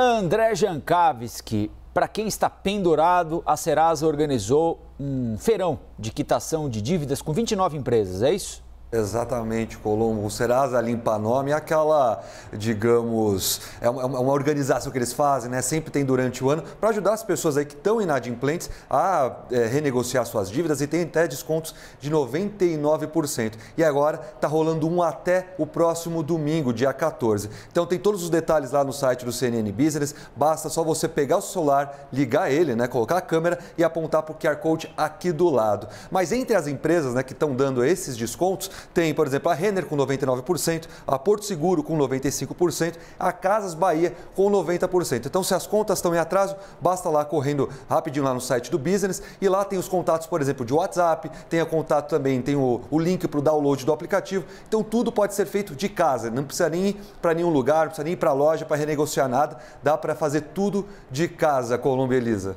André Jankowski, para quem está pendurado, a Serasa organizou um feirão de quitação de dívidas com 29 empresas, é isso? Exatamente, Colombo. O Serasa Limpa Nome é aquela, digamos, é, é uma, é uma, organização que eles fazem, né? Sempre tem durante o ano, para ajudar as pessoas aí que estão inadimplentes a é, renegociar suas dívidas e tem até descontos de 99%. E agora está rolando um até o próximo domingo, dia 14. Então tem todos os detalhes lá no site do CNN Business. Basta só você pegar o celular, ligar ele, né? Colocar a câmera e apontar para o QR Code aqui do lado. Mas entre as empresas né, que estão dando esses descontos, tem, por exemplo, a Renner com 99%, a Porto Seguro com 95%, a Casas Bahia com 90%. Então, se as contas estão em atraso, basta lá correndo rapidinho lá no site do Business e lá tem os contatos, por exemplo, de WhatsApp, tem o contato também, tem o, o link para o download do aplicativo. Então, tudo pode ser feito de casa, não precisa nem ir para nenhum lugar, não precisa nem ir para a loja para renegociar nada, dá para fazer tudo de casa, Colômbia Elisa.